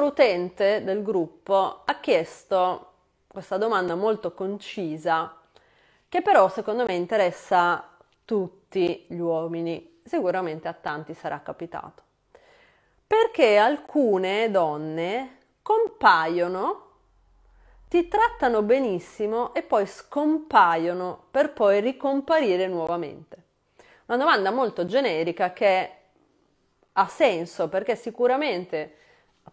altro utente del gruppo ha chiesto questa domanda molto concisa, che però secondo me interessa tutti gli uomini, sicuramente a tanti sarà capitato. Perché alcune donne compaiono, ti trattano benissimo e poi scompaiono per poi ricomparire nuovamente? Una domanda molto generica che ha senso perché sicuramente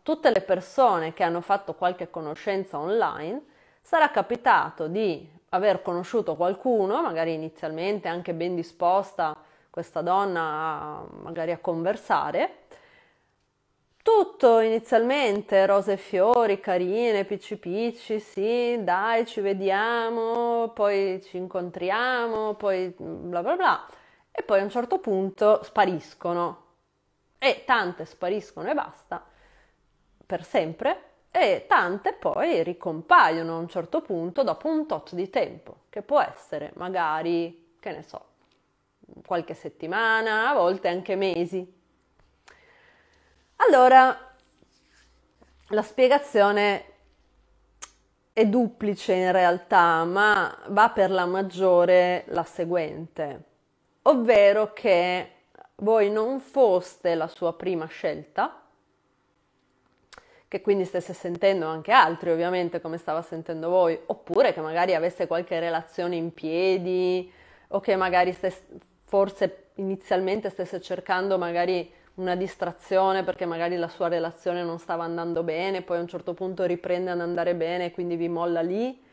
tutte le persone che hanno fatto qualche conoscenza online sarà capitato di aver conosciuto qualcuno, magari inizialmente anche ben disposta questa donna magari a conversare. Tutto inizialmente rose e fiori, carine, picci picci, sì, dai, ci vediamo, poi ci incontriamo, poi bla bla bla. E poi a un certo punto spariscono. E tante spariscono e basta per sempre e tante poi ricompaiono a un certo punto dopo un tot di tempo, che può essere magari, che ne so, qualche settimana, a volte anche mesi. Allora, la spiegazione è duplice in realtà, ma va per la maggiore la seguente, ovvero che voi non foste la sua prima scelta, che quindi stesse sentendo anche altri ovviamente come stava sentendo voi, oppure che magari avesse qualche relazione in piedi o che magari stesse, forse inizialmente stesse cercando magari una distrazione perché magari la sua relazione non stava andando bene, poi a un certo punto riprende ad andare bene e quindi vi molla lì.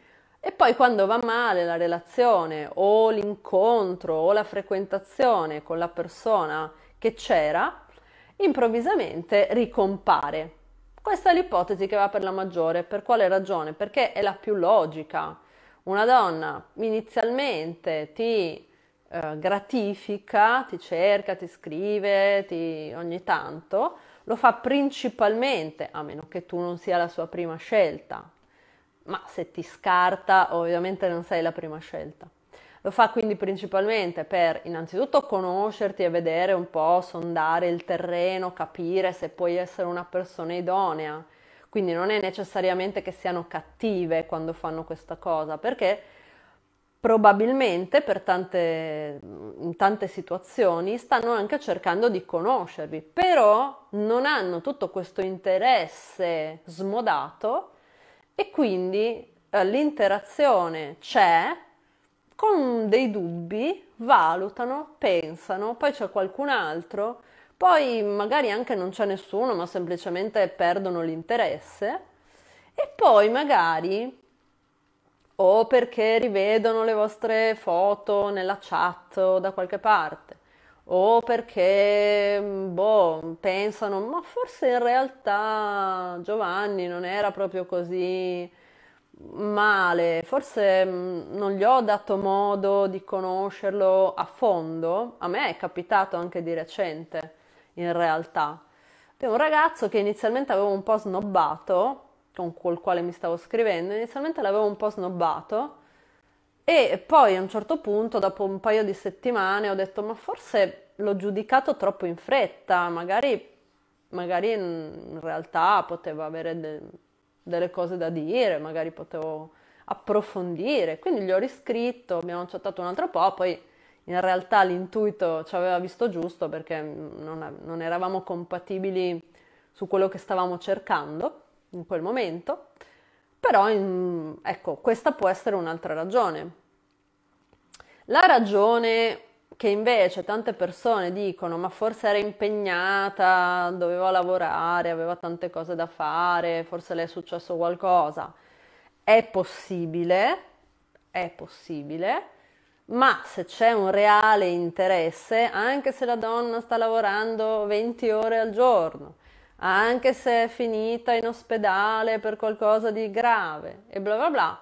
E poi quando va male la relazione o l'incontro o la frequentazione con la persona che c'era, improvvisamente ricompare questa è l'ipotesi che va per la maggiore. Per quale ragione? Perché è la più logica. Una donna inizialmente ti eh, gratifica, ti cerca, ti scrive ti... ogni tanto, lo fa principalmente, a meno che tu non sia la sua prima scelta. Ma se ti scarta, ovviamente non sei la prima scelta. Lo fa quindi principalmente per innanzitutto conoscerti e vedere un po', sondare il terreno, capire se puoi essere una persona idonea. Quindi non è necessariamente che siano cattive quando fanno questa cosa, perché probabilmente per tante, in tante situazioni stanno anche cercando di conoscervi, però non hanno tutto questo interesse smodato e quindi eh, l'interazione c'è, con dei dubbi valutano, pensano, poi c'è qualcun altro, poi magari anche non c'è nessuno, ma semplicemente perdono l'interesse e poi magari o perché rivedono le vostre foto nella chat o da qualche parte, o perché boh, pensano, ma forse in realtà Giovanni non era proprio così male, forse mm, non gli ho dato modo di conoscerlo a fondo, a me è capitato anche di recente in realtà, è un ragazzo che inizialmente avevo un po' snobbato, con col quale mi stavo scrivendo, inizialmente l'avevo un po' snobbato e poi a un certo punto, dopo un paio di settimane, ho detto ma forse l'ho giudicato troppo in fretta, magari, magari mm, in realtà poteva avere... De- delle cose da dire, magari potevo approfondire, quindi gli ho riscritto, abbiamo chattato un altro po', poi in realtà l'intuito ci aveva visto giusto perché non, non eravamo compatibili su quello che stavamo cercando in quel momento, però in, ecco, questa può essere un'altra ragione. La ragione che invece tante persone dicono ma forse era impegnata, doveva lavorare, aveva tante cose da fare, forse le è successo qualcosa. È possibile, è possibile, ma se c'è un reale interesse, anche se la donna sta lavorando 20 ore al giorno, anche se è finita in ospedale per qualcosa di grave e bla bla bla,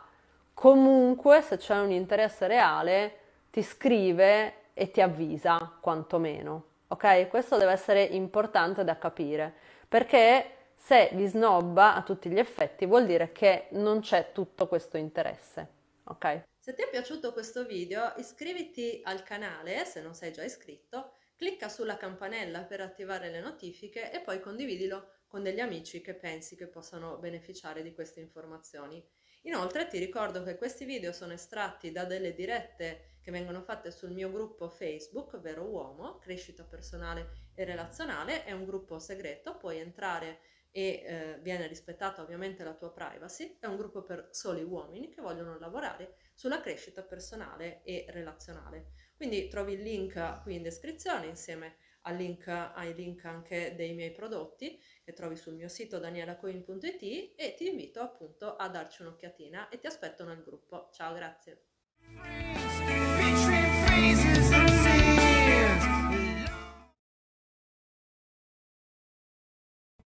comunque se c'è un interesse reale ti scrive e ti avvisa quantomeno. Ok? Questo deve essere importante da capire perché se li snobba a tutti gli effetti vuol dire che non c'è tutto questo interesse. Ok? Se ti è piaciuto questo video iscriviti al canale se non sei già iscritto, clicca sulla campanella per attivare le notifiche e poi condividilo con degli amici che pensi che possano beneficiare di queste informazioni. Inoltre ti ricordo che questi video sono estratti da delle dirette che vengono fatte sul mio gruppo Facebook, ovvero Uomo, Crescita Personale e Relazionale, è un gruppo segreto, puoi entrare e eh, viene rispettata ovviamente la tua privacy, è un gruppo per soli uomini che vogliono lavorare sulla crescita personale e relazionale. Quindi trovi il link qui in descrizione insieme al link, ai link anche dei miei prodotti che trovi sul mio sito danielacoin.it e ti invito appunto a darci un'occhiatina e ti aspetto nel gruppo. Ciao, grazie.